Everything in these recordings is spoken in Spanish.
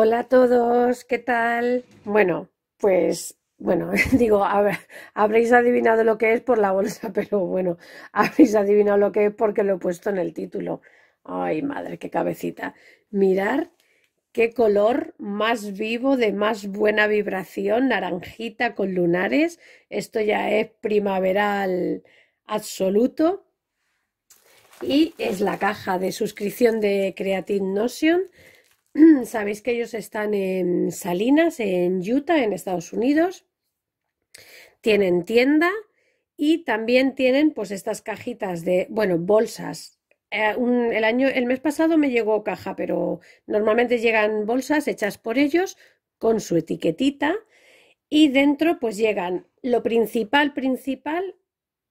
Hola a todos, ¿qué tal? Bueno, pues bueno, digo, habréis adivinado lo que es por la bolsa, pero bueno, habréis adivinado lo que es porque lo he puesto en el título. Ay, madre, qué cabecita. Mirar qué color más vivo, de más buena vibración, naranjita con lunares. Esto ya es primaveral absoluto. Y es la caja de suscripción de Creative Notion Sabéis que ellos están en Salinas, en Utah, en Estados Unidos. Tienen tienda y también tienen pues estas cajitas de, bueno, bolsas. Eh, el, año, el mes pasado me llegó caja, pero normalmente llegan bolsas hechas por ellos con su etiquetita y dentro pues llegan lo principal, principal,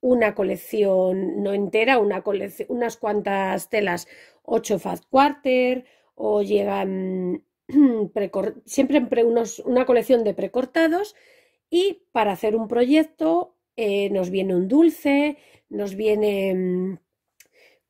una colección no entera, una unas cuantas telas, 8 fat quarter, o llegan siempre una colección de precortados y para hacer un proyecto eh, nos viene un dulce, nos vienen mm,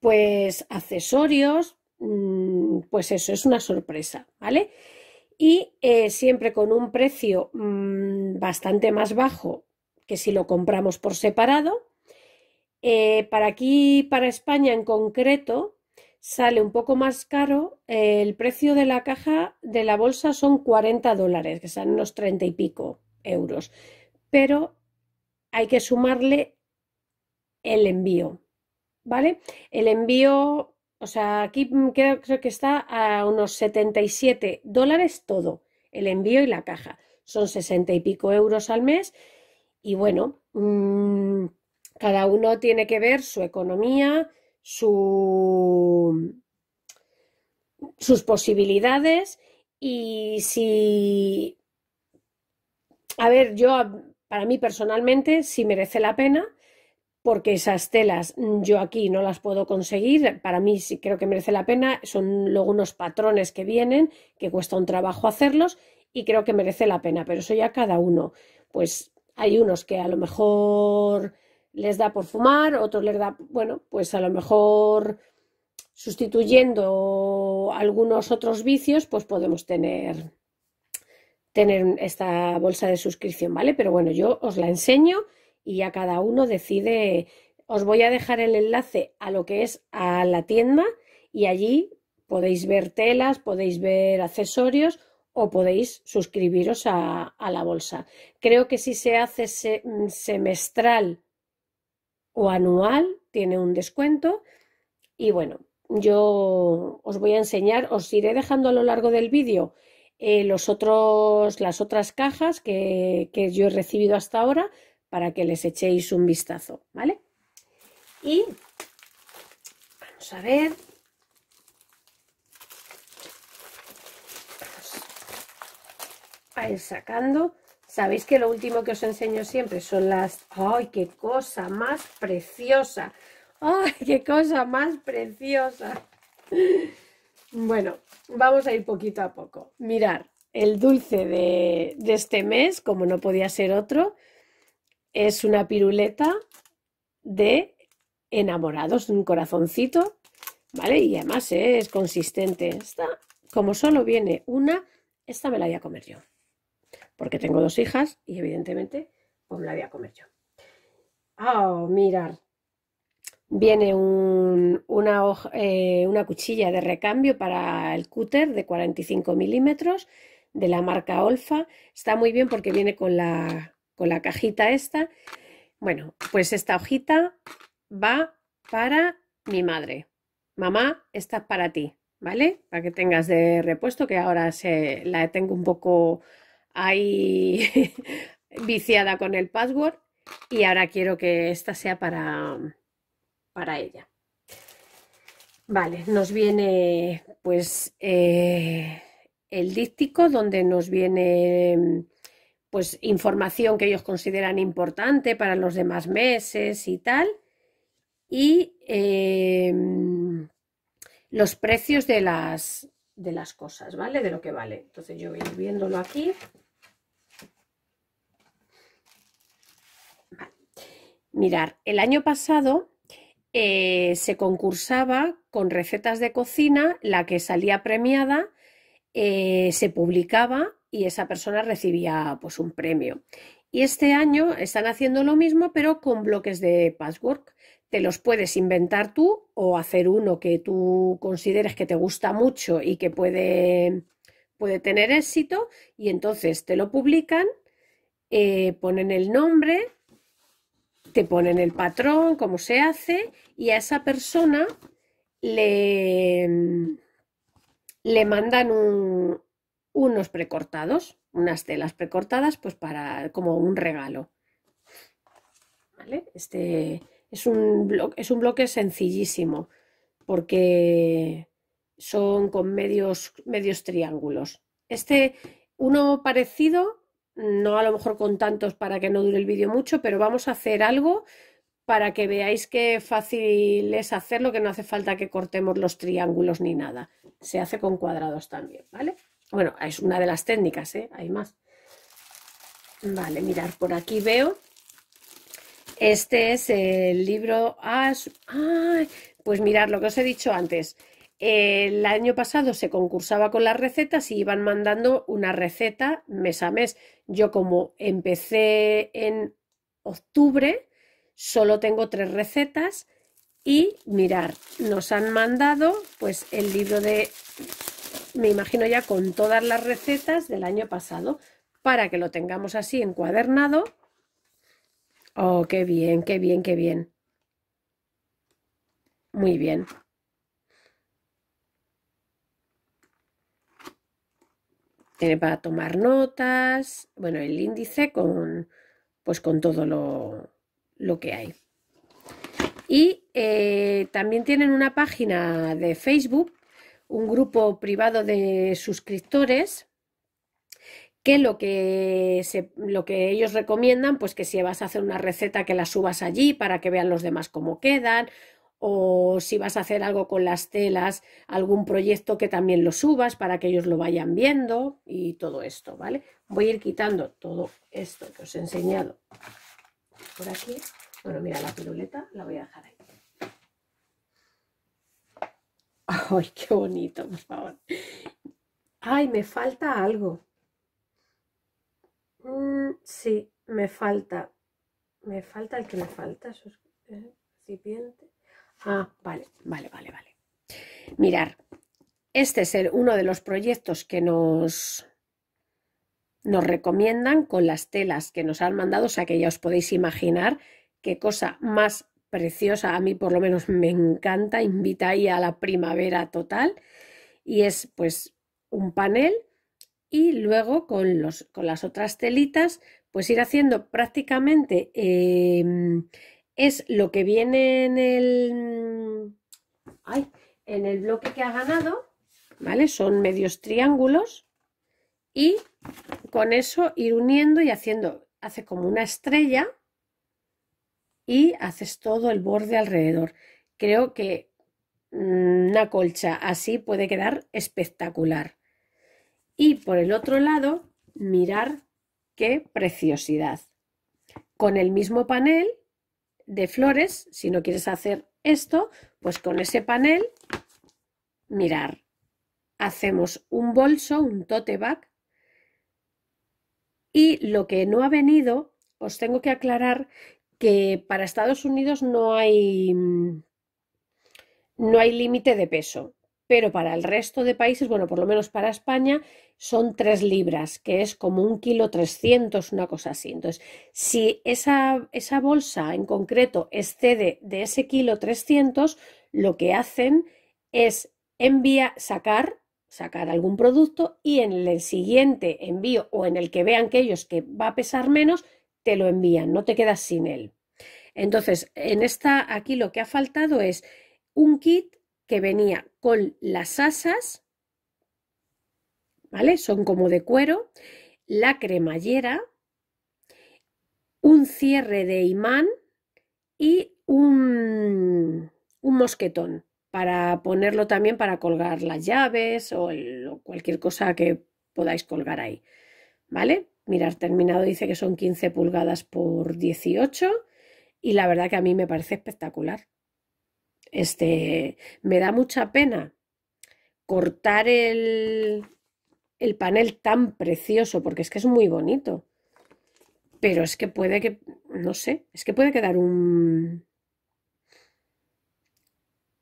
pues accesorios, mm, pues eso es una sorpresa, ¿vale? Y eh, siempre con un precio mm, bastante más bajo que si lo compramos por separado. Eh, para aquí, para España en concreto, sale un poco más caro. El precio de la caja de la bolsa son 40 dólares, que son unos 30 y pico euros. Pero hay que sumarle el envío, ¿vale? El envío, o sea, aquí creo, que está a unos 77 dólares todo, el envío y la caja. Son 60 y pico euros al mes. Y bueno, mm, cada uno tiene que ver su economía, sus posibilidades y si, a ver, yo, para mí personalmente, si merece la pena, porque esas telas yo aquí no las puedo conseguir, para mí sí creo que merece la pena, son luego unos patrones que vienen, que cuesta un trabajo hacerlos y creo que merece la pena, pero eso ya cada uno, pues hay unos que a lo mejor les da por fumar, otros les da, bueno, pues a lo mejor sustituyendo algunos otros vicios, pues podemos tener, tener esta bolsa de suscripción, ¿vale? Pero bueno, yo os la enseño y a cada uno decide. Os voy a dejar el enlace a lo que es a la tienda y allí podéis ver telas, podéis ver accesorios o podéis suscribiros a, la bolsa. Creo que si se hace mm, semestral o anual, tiene un descuento. Y bueno, yo os voy a enseñar, os iré dejando a lo largo del vídeo eh, los otros, las otras cajas que, que yo he recibido hasta ahora para que les echéis un vistazo, ¿vale? Y vamos a ver, a ir sacando. Sabéis que lo último que os enseño siempre son las... ¡Ay, qué cosa más preciosa! ¡Ay, qué cosa más preciosa! Bueno, vamos a ir poquito a poco. Mirar, el dulce de, este mes, como no podía ser otro, es una piruleta de enamorados, un corazoncito, ¿vale? Y además ¿eh? es consistente. Esta, como solo viene una, esta me la voy a comer yo porque tengo dos hijas y evidentemente pues la voy a comer yo. Ah, oh, mirar. Viene una, eh, una cuchilla de recambio para el cúter de 45 milímetros de la marca Olfa. Está muy bien porque viene con la, con la cajita esta. Bueno, pues esta hojita va para mi madre. Mamá, esta es para ti, ¿vale? Para que tengas de repuesto, que ahora se, la tengo un poco ahí viciada con el password y ahora quiero que esta sea para, para ella. Vale, nos viene pues eh, el díctico donde nos viene pues información que ellos consideran importante para los demás meses y tal y em, los precios de las, de las cosas, ¿vale? De lo que vale. Entonces yo voy viéndolo aquí. Mirar, el año pasado eh, se concursaba con recetas de cocina, la que salía premiada eh, se publicaba y esa persona recibía pues un premio. Y este año están haciendo lo mismo, pero con bloques de password. Te los puedes inventar tú o hacer uno que tú consideres que te gusta mucho y que puede, puede tener éxito. Y entonces te lo publican, eh, ponen el nombre, te ponen el patrón, cómo se hace, y a esa persona le, le mandan unos precortados, unas telas precortadas, pues para como un regalo. Este es un, es un bloque sencillísimo porque son con medios, medios triángulos. Este, uno parecido no a lo mejor con tantos para que no dure el vídeo mucho, pero vamos a hacer algo para que veáis qué fácil es hacerlo, que no hace falta que cortemos los triángulos ni nada. Se hace con cuadrados también, ¿vale? Bueno, es una de las técnicas, ¿eh? Hay más. Vale, mirar por aquí veo. Este es el libro... Ah, pues mirad lo que os he dicho antes. El año pasado se concursaba con las recetas y iban mandando una receta mes a mes. Yo como empecé en octubre, solo tengo tres recetas y mirar, nos han mandado pues el libro de, me imagino ya con todas las recetas del año pasado, para que lo tengamos así encuadernado. Oh, qué bien, qué bien, qué bien. Muy bien. tiene eh, para tomar notas, bueno, el índice con, pues con todo lo, que hay. Y eh, también tienen una página de Facebook, un grupo privado de suscriptores, que lo que, lo que ellos recomiendan, pues que si vas a hacer una receta, que la subas allí para que vean los demás cómo quedan, o si vas a hacer algo con las telas, algún proyecto que también lo subas para que ellos lo vayan viendo y todo esto, ¿vale? Voy a ir quitando todo esto que os he enseñado por aquí. Bueno, mira, la piruleta la voy a dejar ahí. ¡Ay, qué bonito, por favor! ¡Ay, me falta algo! Mm, sí, me falta. Me falta el que me falta, eh, recipiente. Ah, vale, vale, vale, vale. Mirar, este es uno de los proyectos que nos, nos recomiendan con las telas que nos han mandado, o sea que ya os podéis imaginar qué cosa más preciosa, a mí por lo menos me encanta, invita ahí a la primavera total y es pues un panel y luego con, los, con las otras telitas pues ir haciendo prácticamente em, es lo que viene en el, en el bloque que ha ganado, ¿vale? Son medios triángulos y con eso ir uniendo y haciendo, hace como una estrella y haces todo el borde alrededor. Creo que mm, una colcha así puede quedar espectacular. Y por el otro lado, mirar qué preciosidad. Con el mismo panel de flores, si no quieres hacer esto, pues con ese panel, mirar, hacemos un bolso, un tote bag, y lo que no ha venido, os tengo que aclarar que para Estados Unidos no hay, mm, no hay límite de peso pero para el resto de países, bueno, por lo menos para España, son tres libras, que es como un kilo trescientos, una cosa así. Entonces, si esa, esa bolsa en concreto excede de ese kilo 300, lo que hacen es envía, sacar, sacar algún producto y en el siguiente envío o en el que vean que ellos que va a pesar menos, te lo envían, no te quedas sin él. Entonces, en esta aquí lo que ha faltado es un kit que venía con las asas, ¿vale? Son como de cuero, la cremallera, un cierre de imán y un, un mosquetón para ponerlo también para colgar las llaves o, cualquier cosa que podáis colgar ahí, ¿vale? mirar terminado dice que son 15 pulgadas por 18 y la verdad que a mí me parece espectacular. Este, me da mucha pena cortar el, panel tan precioso, porque es que es muy bonito. Pero es que puede que, no sé, es que puede quedar un,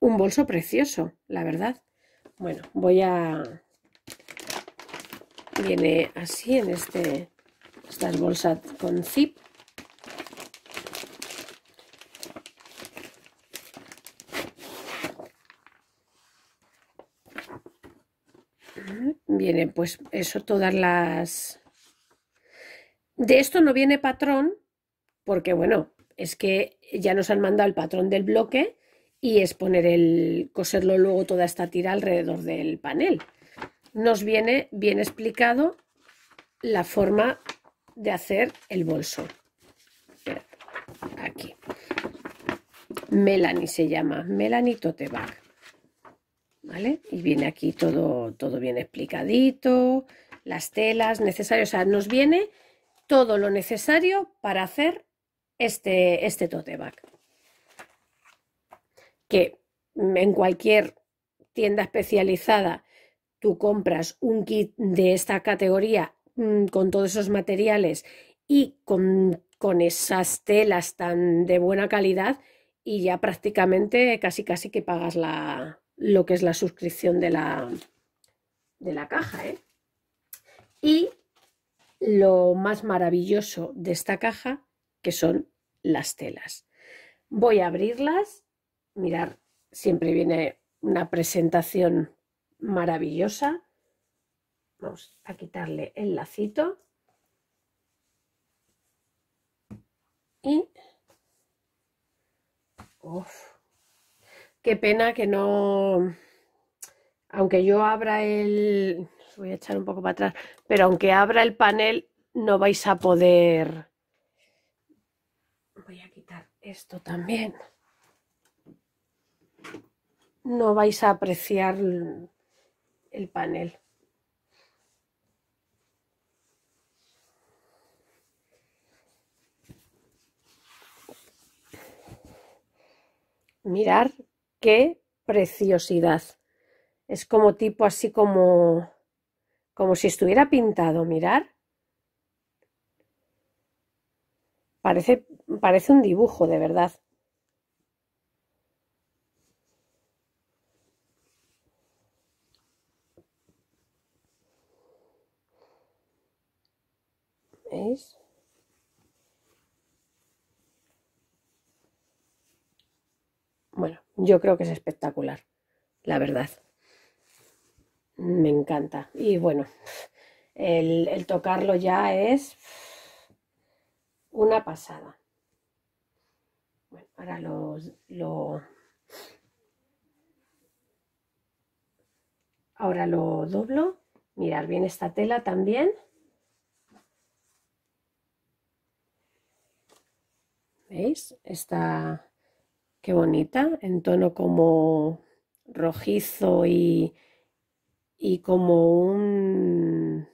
un bolso precioso, la verdad. Bueno, voy a... Viene así en este, estas bolsas con zip. pues eso, todas las... De esto no viene patrón, porque bueno, es que ya nos han mandado el patrón del bloque y es poner el, coserlo luego toda esta tira alrededor del panel. Nos viene bien explicado la forma de hacer el bolso. Aquí. Melanie se llama, Melanie Totebag. Y viene aquí todo, todo bien explicadito, las telas necesarias, o sea, nos viene todo lo necesario para hacer este, este tote bag. Que en cualquier tienda especializada tú compras un kit de esta categoría mm, con todos esos materiales y con, con esas telas tan de buena calidad y ya prácticamente casi casi que pagas la, lo que es la suscripción de la, de la caja. ¿eh? Y lo más maravilloso de esta caja, que son las telas. Voy a abrirlas. Mirar, siempre viene una presentación maravillosa. Vamos a quitarle el lacito. Y... Uf. Qué pena que no, aunque yo abra el, voy a echar un poco para atrás, pero aunque abra el panel no vais a poder, voy a quitar esto también, no vais a apreciar el panel. mirar qué preciosidad. Es como tipo así como como si estuviera pintado, mirar. Parece parece un dibujo de verdad. yo creo que es espectacular, la verdad. Me encanta. Y bueno, el, tocarlo ya es una pasada. Bueno, ahora lo... Ahora lo doblo. Mirar bien esta tela también. ¿Veis? Está... Qué bonita, en tono como rojizo y, como un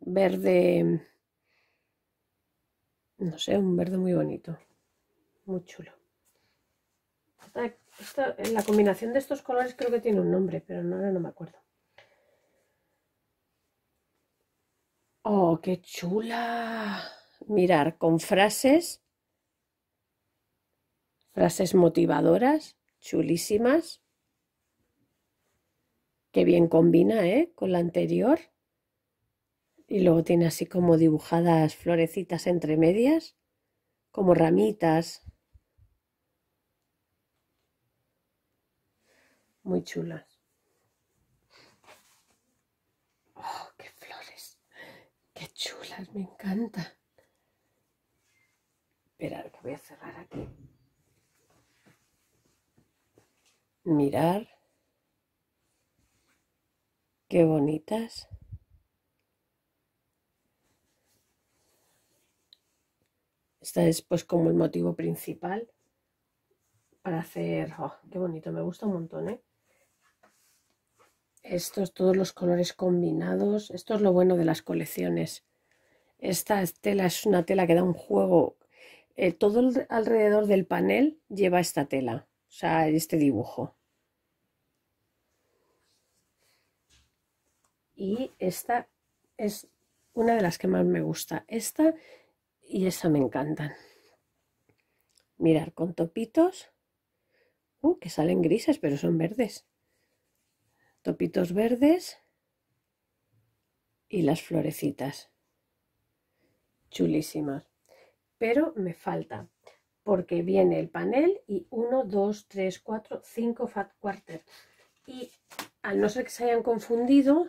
verde, no sé, un verde muy bonito, muy chulo. Esta, la combinación de estos colores creo que tiene un nombre, pero ahora no me acuerdo. ¡Oh, qué chula! Mirar, con frases frases motivadoras, chulísimas. Que bien combina, ¿eh? Con la anterior. Y luego tiene así como dibujadas florecitas entre medias, como ramitas. Muy chulas. ¡Oh, qué flores! ¡Qué chulas! Me encanta! Esperad que voy a cerrar aquí. mirar. Qué bonitas. Este es pues como el motivo principal para hacer... Oh, ¡Qué bonito! Me gusta un montón, ¿eh? Estos, todos los colores combinados. Esto es lo bueno de las colecciones. Esta tela es una tela que da un juego. Eh, todo alrededor del panel lleva esta tela, o sea, este dibujo. y esta es una de las que más me gusta. Esta y esa me encantan. Mirar con topitos, uh, que salen grises, pero son verdes. Topitos verdes y las florecitas. Chulísimas. Pero me falta, porque viene el panel y 1, 2, 3, 4, 5 fat quarter. Y al no ser que se hayan confundido,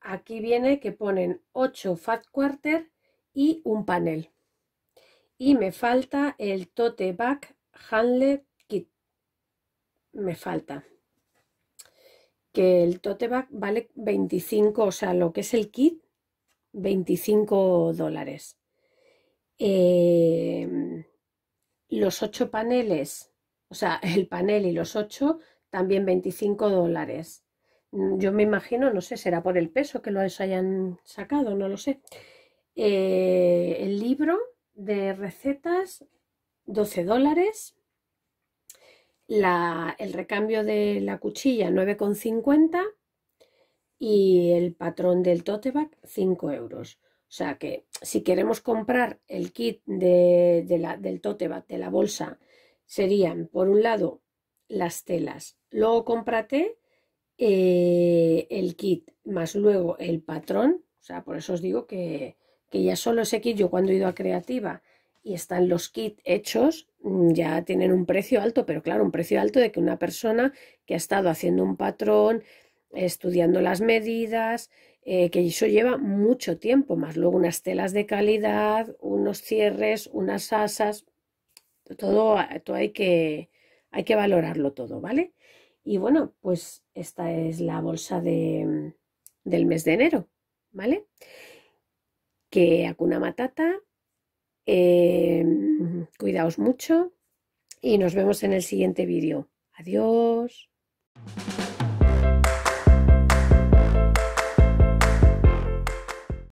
Aquí viene que ponen 8 fat quarter y un panel. Y me falta el tote bag handle kit. Me falta. Que el tote bag vale 25, o sea, lo que es el kit, 25 dólares. Em, los 8 paneles, o sea, el panel y los 8, también 25 dólares. Mm, yo me imagino, no sé, será por el peso que lo hayan sacado, no lo sé. Eh, el libro de recetas, 12 dólares. el recambio de la cuchilla, 9,50. Y el patrón del tote bag, 5 euros. O sea que si queremos comprar el kit de, la, del tote bag, de la bolsa, serían, por un lado, las telas. Luego cómprate eh, el kit más luego el patrón, o sea, por eso os digo que, ya solo ese kit, yo cuando he ido a Creativa y están los kits hechos, mm, ya tienen un precio alto, pero claro, un precio alto de que una persona que ha estado haciendo un patrón, estudiando las medidas, eh, que eso lleva mucho tiempo, más luego unas telas de calidad, unos cierres, unas asas, todo, todo hay, que, hay que valorarlo todo, ¿vale? Y bueno, pues esta es la bolsa del mes de enero, ¿vale? Que acuna Matata, em, cuidaos mucho y nos vemos en el siguiente vídeo. Adiós.